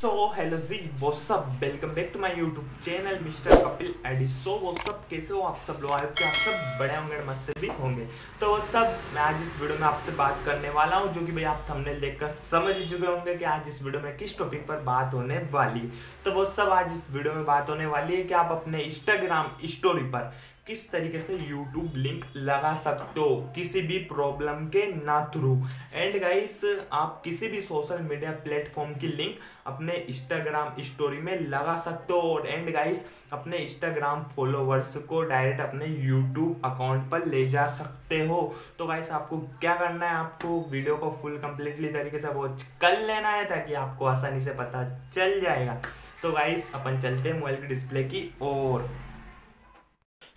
so hello ji what's up welcome back to my YouTube channel mister Kapil एडी so what's up कैसे हो आप सब लोग आए कि आप सब बड़े होंगे मस्त भी होंगे तो वो सब मैं आज इस वीडियो में आपसे बात करने वाला हूँ जो कि भाई आप थंबनेल देखकर समझ ही चुके होंगे कि आज इस वीडियो में किस टॉपिक पर बात होने वाली तो वो सब आज इस वीडियो में बात होने वाली है कि आप अपने इंस्टाग्राम स्टोरी पर किस तरीके से यूट्यूब लिंक लगा सकते हो किसी भी प्रॉब्लम के ना थ्रू एंड गाइस आप किसी भी सोशल मीडिया प्लेटफॉर्म की लिंक अपने इंस्टाग्राम स्टोरी में लगा सकते हो और एंड गाइस अपने इंस्टाग्राम फॉलोवर्स को डायरेक्ट अपने यूट्यूब अकाउंट पर ले जा सकते हो तो गाइस आपको क्या करना है आपको वीडियो को फुल कम्प्लीटली तरीके से वॉच कर लेना है ताकि आपको आसानी से पता चल जाएगा तो गाइस अपन चलते हैं मोबाइल के डिस्प्ले की ओर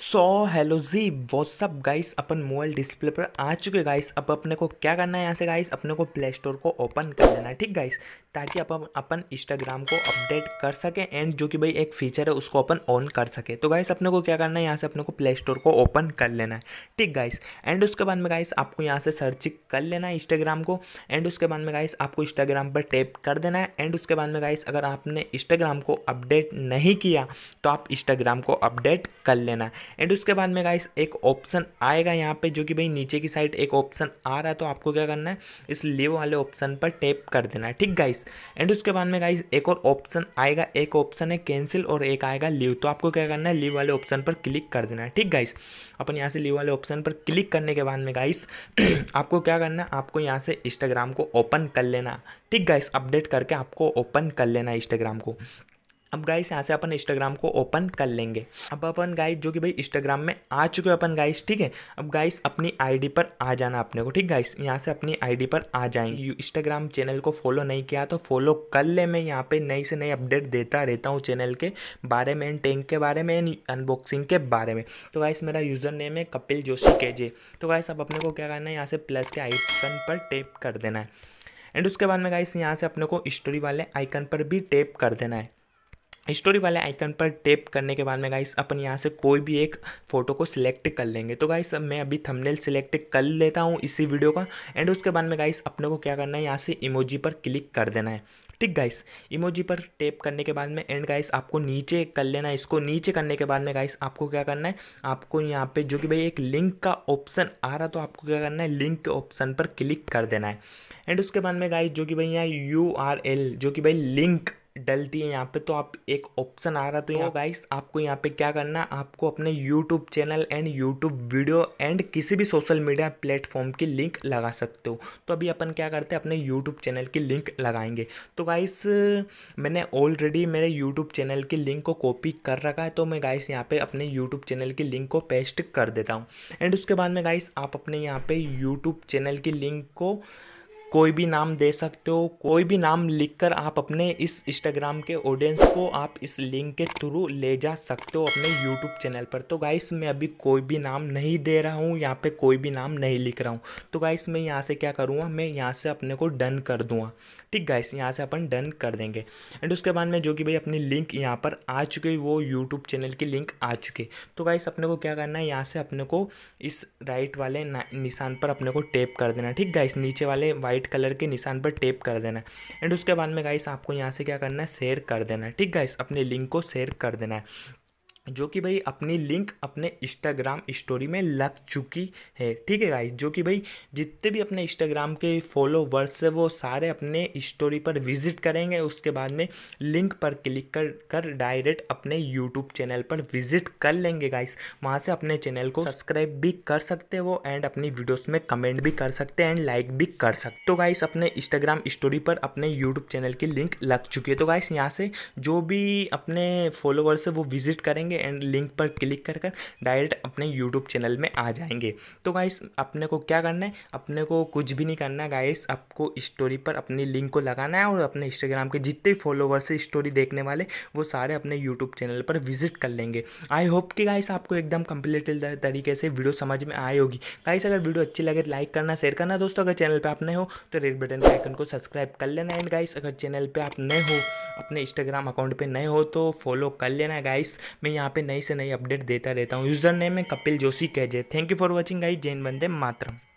so hello ji what's up guys अपन मोबाइल डिस्प्ले पर आ चुके गाइस अब अपने को क्या करना है यहाँ से गाइस अपने को प्ले स्टोर को ओपन कर लेना है ठीक गाइस ताकि अपन अपन इंस्टाग्राम को अपडेट कर सकें एंड जो कि भाई एक फीचर है उसको अपन ऑन कर सके तो गाइस अपने को क्या करना है यहाँ से अपने को प्ले स्टोर को ओपन कर लेना है ठीक गाइस एंड उसके बाद में गाइस आपको यहाँ से सर्च कर लेना है इंस्टाग्राम को एंड उसके बाद में गाइस आपको इंस्टाग्राम पर टैप कर देना है एंड उसके बाद में गाइस अगर आपने इंस्टाग्राम को अपडेट नहीं किया तो आप इंस्टाग्राम को अपडेट कर लेना है एंड उसके बाद में गाइस एक ऑप्शन आएगा यहाँ पे जो कि भाई नीचे की साइड एक ऑप्शन आ रहा है तो आपको क्या करना है इस लिव वाले ऑप्शन पर टैप कर देना है ठीक गाइस एंड उसके बाद में गाइस एक और ऑप्शन आएगा एक ऑप्शन है कैंसिल और एक आएगा लीव तो आपको क्या करना है लीव वाले ऑप्शन पर क्लिक कर देना है ठीक गाइस अपन यहाँ से लीव वाले ऑप्शन पर क्लिक करने के बाद में गाइस आपको क्या करना है आपको यहाँ से इंस्टाग्राम को ओपन कर लेना ठीक गाइस अपडेट करके आपको ओपन कर लेना इंस्टाग्राम को अब गाइस यहाँ से अपन इंस्टाग्राम को ओपन कर लेंगे अब अपन गाइस जो कि भाई इंस्टाग्राम में आ चुके हो अपन गाइस ठीक है अब गाइस अपनी आईडी पर आ जाना अपने को ठीक गाइस यहाँ से अपनी आईडी पर आ जाएंगे इंस्टाग्राम चैनल को फॉलो नहीं किया तो फॉलो कर ले मैं यहाँ पे नई से नई अपडेट देता रहता हूँ चैनल के बारे में टैंक के बारे में अनबॉक्सिंग के बारे में तो गाइस मेरा यूज़र नेम है कपिल जोशी के जे तो गाइस अब अपने को क्या करना है यहाँ से प्लस के आइकन पर टैप कर देना है एंड उसके बाद में गाइस यहाँ से अपने को स्टोरी वाले आइकन पर भी टैप कर देना है स्टोरी वाले आइकन पर टैप करने के बाद में गाइस अपन यहाँ से कोई भी एक फ़ोटो को सिलेक्ट कर लेंगे तो गाइस अब मैं अभी थंबनेल सिलेक्ट कर लेता हूँ इसी वीडियो का एंड उसके बाद में गाइस अपने को क्या करना है यहाँ से इमोजी पर क्लिक कर देना है ठीक गाइस इमोजी पर टैप करने के बाद में एंड गाइस आपको नीचे कर लेना है इसको नीचे करने के बाद में गाइस आपको क्या करना है आपको यहाँ पे जो कि भाई एक लिंक का ऑप्शन आ रहा तो आपको क्या करना है लिंक के ऑप्शन पर क्लिक कर देना है एंड उसके बाद में गाइस जो कि भाई यहाँ यू जो कि भाई लिंक डलती है यहाँ पे तो आप एक ऑप्शन आ रहा तो यहाँ गाइस तो- आपको यहाँ पे क्या करना आपको अपने YouTube channel and YouTube video and किसी भी सोशल मीडिया प्लेटफॉर्म की लिंक लगा सकते हो तो अभी अपन क्या करते हैं अपने यूट्यूब चैनल की लिंक लगाएंगे तो गाइस मैंने ऑलरेडी मेरे यूट्यूब चैनल की लिंक को कॉपी कर रखा है तो मैं गाइस यहाँ पर अपने यूट्यूब चैनल की लिंक को पेस्ट कर देता हूँ एंड उसके बाद में गाइस आप अपने यहाँ पर यूट्यूब चैनल की लिंक को कोई भी नाम दे सकते हो कोई भी नाम लिखकर आप अपने इस इंस्टाग्राम के ऑडियंस को आप इस लिंक के थ्रू ले जा सकते हो अपने यूट्यूब चैनल पर तो गाइस मैं अभी कोई भी नाम नहीं दे रहा हूँ यहाँ पे कोई भी नाम नहीं लिख रहा हूँ तो गाइस मैं यहाँ से क्या करूँगा मैं यहाँ से अपने को डन कर दूँगा ठीक गाइस यहाँ से अपन डन कर देंगे एंड उसके बाद में जो कि भाई अपनी लिंक यहाँ पर आ चुकी वो यूट्यूब चैनल की लिंक आ चुकी तो गाइस अपने को क्या करना है यहाँ से अपने को इस राइट वाले निशान पर अपने को टेप कर देना ठीक गाइस नीचे वाले वाइट वाइट कलर के निशान पर टेप कर देना है एंड उसके बाद में गाइस आपको यहाँ से क्या करना है शेयर कर देना है ठीक गाइस अपने लिंक को शेयर कर देना है जो कि भाई अपनी लिंक अपने इंस्टाग्राम स्टोरी में लग चुकी है ठीक है गाइस जो कि भाई जितने भी अपने इंस्टाग्राम के फॉलोवर्स है वो सारे अपने स्टोरी पर विजिट करेंगे उसके बाद में लिंक पर क्लिक कर कर डायरेक्ट अपने यूट्यूब चैनल पर विजिट कर लेंगे गाइस वहाँ से अपने चैनल को सब्सक्राइब भी कर सकते हो एंड अपनी वीडियोस में कमेंट भी कर सकते हैं एंड लाइक भी कर सकते तो गाइस अपने इंस्टाग्राम स्टोरी पर अपने यूट्यूब चैनल की लिंक लग चुकी है तो गाइस यहाँ से जो भी अपने फॉलोवर्स है वो विजिट करेंगे जाएंगे एंड लिंक पर क्लिक कर कर डायरेक्ट अपने यूट्यूब चैनल में आ जाएंगे तो गाइस अपने को क्या करना है अपने को कुछ भी नहीं करना है गाइस आपको स्टोरी पर अपनी लिंक को लगाना है और अपने इंस्टाग्राम के जितने भी फॉलोवर्स स्टोरी देखने वाले वो सारे अपने यूट्यूब चैनल पर विजिट कर लेंगे आई होप कि गाइस आपको एकदम कंप्लीट तरीके से वीडियो समझ में आई होगी गाइस अगर वीडियो अच्छी लगे तो लाइक करना शेयर करना दोस्तों अगर चैनल पर आप नए हो तो रेड बटन के आइकन को सब्सक्राइब कर लेना एंड गाइस अगर चैनल पर आप नए हो अपने इंस्टाग्राम अकाउंट पर नए हो तो फॉलो कर लेना गाइस मैं यहाँ यहाँ पे नई से नई अपडेट देता रहता हूँ यूज़र नेम है कपिल जोशी कहजे थैंक यू फॉर वॉचिंग आई जैन बंदे मातरम